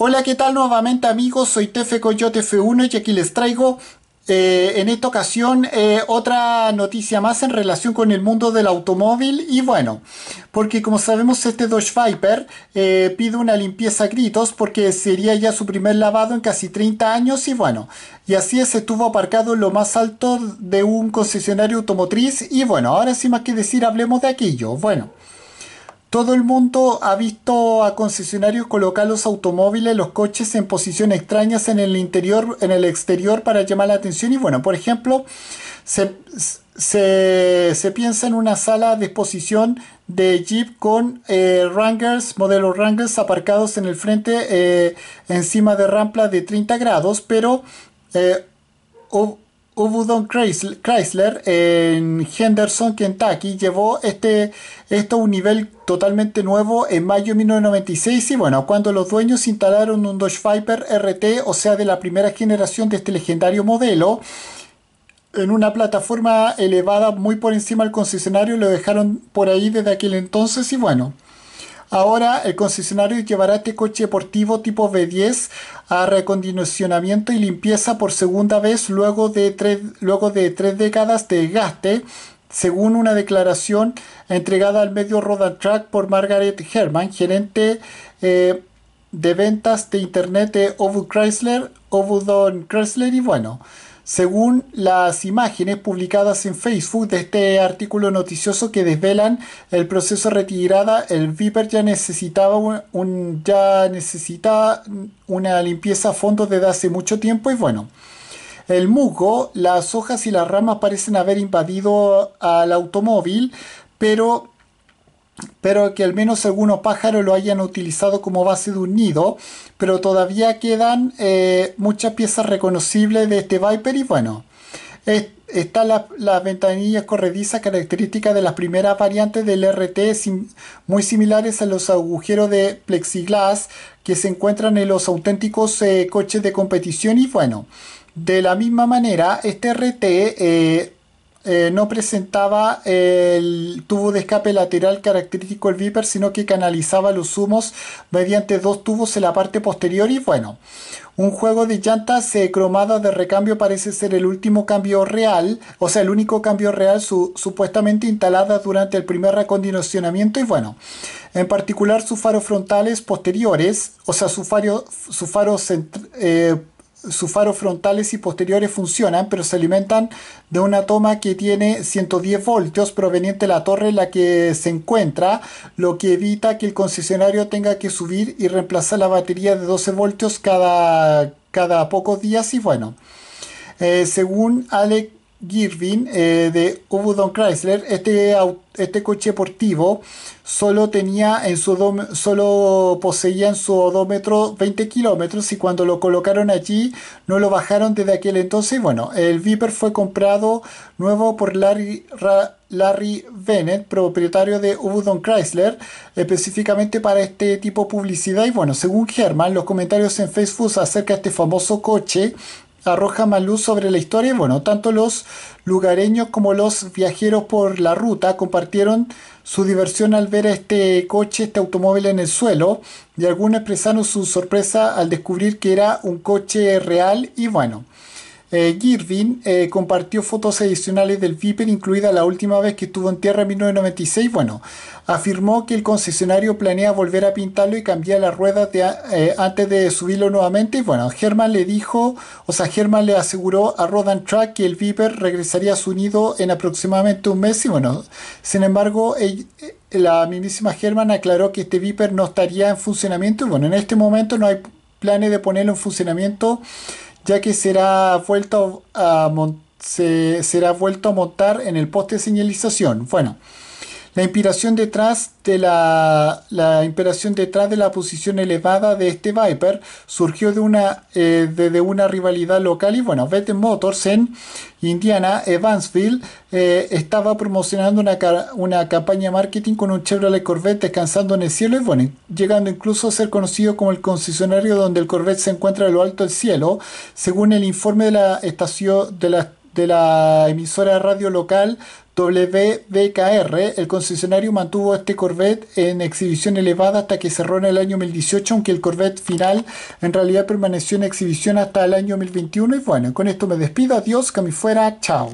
Hola, ¿qué tal nuevamente amigos? Soy Tefe Coyote F1 y aquí les traigo eh, en esta ocasión eh, otra noticia más en relación con el mundo del automóvil y bueno, porque como sabemos este Dodge Viper eh, pide una limpieza a gritos porque sería ya su primer lavado en casi 30 años y bueno, y así es, estuvo aparcado en lo más alto de un concesionario automotriz y bueno, ahora sin más que decir hablemos de aquello, bueno. Todo el mundo ha visto a concesionarios colocar los automóviles, los coches en posiciones extrañas en el interior, en el exterior para llamar la atención. Y bueno, por ejemplo, se, piensa en una sala de exposición de Jeep con eh, Rangers, modelos Rangers, aparcados en el frente eh, encima de rampla de 30 grados, pero eh, Ubudon Chrysler en Henderson, Kentucky, llevó este, esto a un nivel totalmente nuevo en mayo de 1996 y bueno, cuando los dueños instalaron un Dodge Viper RT, o sea, de la primera generación de este legendario modelo, en una plataforma elevada muy por encima del concesionario, lo dejaron por ahí desde aquel entonces y bueno, Ahora el concesionario llevará este coche deportivo tipo B10 a recondicionamiento y limpieza por segunda vez luego de tres, luego de tres décadas de desgaste, según una declaración entregada al medio Road Track por Margaret Herman, gerente eh, de ventas de internet de Chrysler, Don Chrysler y bueno según las imágenes publicadas en Facebook de este artículo noticioso que desvelan el proceso de retirada, el Viper ya necesitaba, un, ya necesitaba una limpieza a fondo desde hace mucho tiempo y bueno, el musgo, las hojas y las ramas parecen haber invadido al automóvil, pero pero que al menos algunos pájaros lo hayan utilizado como base de un nido, pero todavía quedan eh, muchas piezas reconocibles de este Viper y bueno, están las, ventanillas corredizas características de las primeras variantes del RT muy similares a los agujeros de plexiglas que se encuentran en los auténticos eh, coches de competición y bueno, de la misma manera este RT... Eh, eh, no presentaba el tubo de escape lateral característico del Viper, sino que canalizaba los humos mediante dos tubos en la parte posterior y bueno, un juego de llantas eh, cromadas de recambio parece ser el último cambio real, o sea, el único cambio real supuestamente instalada durante el primer recondicionamiento y bueno, en particular sus faros frontales posteriores, o sea, sus faros, su eh, sus faros frontales y posteriores funcionan, pero se alimentan de una toma que tiene 110 voltios proveniente de la torre en la que se encuentra, lo que evita que el concesionario tenga que subir y reemplazar la batería de 12 voltios cada, cada pocos días y bueno. Eh, según Alec Girvin eh, de Ubudon Chrysler, este, este coche deportivo solo tenía en su odómetro, poseía en su odómetro 20 kilómetros y cuando lo colocaron allí no lo bajaron desde aquel entonces. Bueno, el Viper fue comprado nuevo por Larry, Larry Bennett, propietario de Ubudon Chrysler, específicamente para este tipo de publicidad. Y bueno, según Germán, los comentarios en Facebook acerca de este famoso coche arroja más luz sobre la historia. y Bueno, tanto los lugareños como los viajeros por la ruta compartieron su diversión al ver este coche, este automóvil en el suelo y algunos expresaron su sorpresa al descubrir que era un coche real y bueno. Eh, Girvin eh, compartió fotos adicionales del Viper, incluida la última vez que estuvo en tierra en 1996. Bueno, afirmó que el concesionario planea volver a pintarlo y cambiar las ruedas eh, antes de subirlo nuevamente. Bueno, Germán le dijo, o sea, Germán le aseguró a Rodan Track que el Viper regresaría a su nido en aproximadamente un mes. Y bueno, sin embargo, la mismísima Germán aclaró que este Viper no estaría en funcionamiento. Y bueno, en este momento no hay planes de ponerlo en funcionamiento ya que será vuelto a, será vuelto a montar en el poste de señalización. Bueno. La inspiración detrás de la, detrás de la posición elevada de este Viper surgió de una, eh, una rivalidad local y bueno, Vette Motors en Indiana, Evansville, eh, estaba promocionando una, una campaña marketing con un Chevrolet Corvette descansando en el cielo y bueno, llegando incluso a ser conocido como el concesionario donde el Corvette se encuentra a lo alto del cielo, según el informe de la estación de la de la emisora de radio local WBKR, el concesionario mantuvo este Corvette en exhibición elevada hasta que cerró en el año 2018, aunque el Corvette final en realidad permaneció en exhibición hasta el año 2021. Y bueno, con esto me despido, adiós, que me fuera, chao.